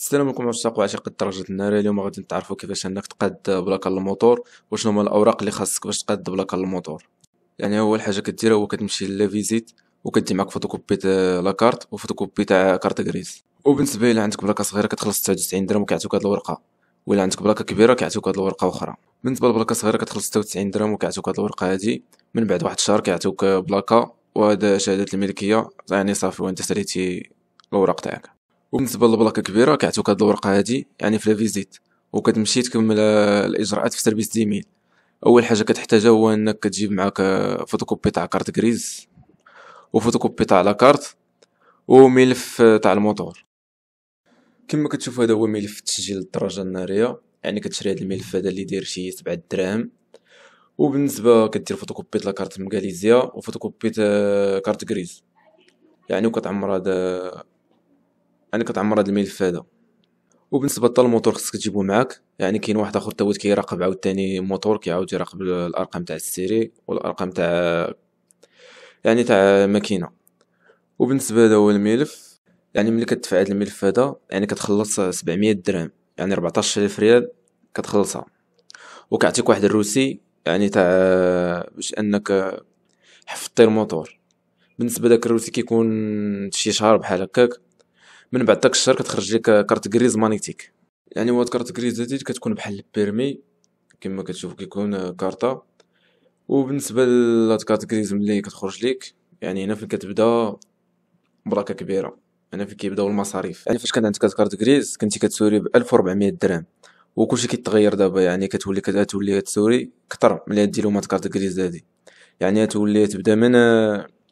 السلام عليكم عشاق وعشاق درجة النارية اليوم غادي نتعرفوا كيفاش انك تقاد بلاكا الموتور وشنو هما الاوراق اللي خاصك باش تقاد بلاكا الموتور يعني اول حاجه كديرها هو كتمشي لا فيزيت وكدي معاك فوتوكوبي تاع لاكارت وفوتوكوبي تاع كارت غريز وبالنسبه الى عندك بلاكا صغيره كتخلص 99 درهم وكيعطوك هاد الورقه الى عندك بلاكا كبيره كيعطوك هاد الورقه اخرى بالنسبه لبلاكا صغيره كتخلص 96 درهم وكيعطوك هاد الورقه هادي من بعد واحد الشهر كيعطوك بلاكا وهذا شهاده الملكيه يعني صافي وانت ساليتي الأوراق تاعك وبالنسبه للبلاك كبيره كيعطيوك هاد الورقه هادي يعني في الفيزيت وكتمشي تكمل الاجراءات في سيرفيس ديميل اول حاجه كتحتاجها هو انك كتجيب معاك فوتوكوبي تاع كارت غريز وفوتوكوبي تاع لاكارت وملف تاع الموتور كما كتشوف هذا هو ملف تسجيل الدراجه الناريه يعني كتشري هذا الملف هذا اللي داير شي 7 دراهم وبالنسبه كدير فوتوكوبي لاكارت مغاليزيا وفوتوكوبي كارت غريز يعني وكتعمر هذا يعني كتعمر هاد الملف هذا وبالنسبه للموتور خصك تجيبو معاك يعني كاين واحد اخر تاوت كيراقب عاوتاني الموتور كيعاود يراقب الارقام تاع السيري والارقام تاع يعني تاع الماكينه وبالنسبه هذا هو الملف يعني ملي كتدفع هاد الملف هذا يعني كتخلص 700 درهم يعني 14000 ريال كتخلصها وكيعطيك واحد الروسي يعني تاع باش انك حفظتي الموتور بالنسبه داك الروسي كيكون شي شهر بحال هكاك من بعد داك الشهر كتخرج لك كارت كريز مانيتيك يعني هاد كارت كريز هادي كتكون بحال البيرمي كما كتشوف كيكون كارطه وبالنسبه لهاد كارت كريز ملي كتخرج ليك يعني هنا فين كتبدا بركه كبيره هنا فين كيبداو المصاريف يعني فاش كان عندك كارت كريز كنتي كتسوري ب 1400 درهم وكلشي كيتغير دابا يعني كتولي كتولي تسوري كثر ملي هاد كارت كريز هادي يعني تولي تبدا من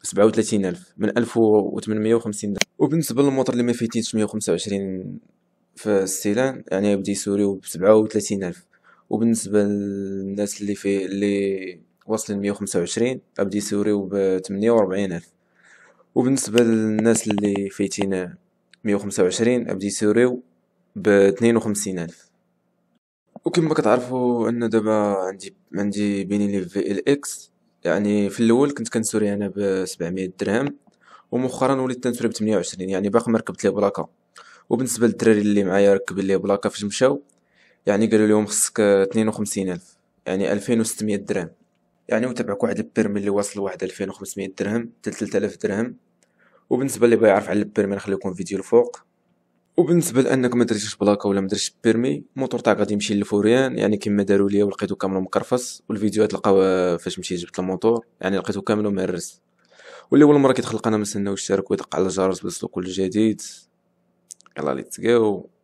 37000 من 1850 درهم وبالنسبه للموطور اللي ما فيه 125 في السيلان يعني يبدا يسوريو ب 37000 وبالنسبه للناس اللي في اللي واصلين 125 غادي يسوريو ب 48000 وبالنسبه للناس اللي فيتين 125 غادي يسوريو ب 52000 وكما كتعرفوا ان دابا عندي عندي بيني لي في ال اكس يعني في الاول كنت كنسوري انا ب 700 درهم ومؤخرا وليت تنسوري ب 28 يعني باقي ما ركبت لي بلاكه وبالنسبه للدراري اللي معايا ركب لي بلاكه فاش مشاو يعني قالوا لهم خصك 52000 يعني 2600 درهم يعني وتبعك واحد البيرمي اللي واصل لواحد 2500 درهم حتى 3000 درهم وبالنسبه اللي بغى يعرف على البيرمي نخليكم فيديو الفوق وبالنسبه لانك ما درتيش بلاكه ولا ما درتش بيرمي الموتور تاعك غادي يمشي للفوريان يعني كما داروا ليا ولقيتو كامل مقرفص والفيديوهات لقاو آه، فاش مشيت جبت الموتور يعني لقيتو كامل مهرس واللي اول مره كيتخلق انا ما نستناوش الشارك ويدق على الجرس باش السوق الجديد يلا ليتس جو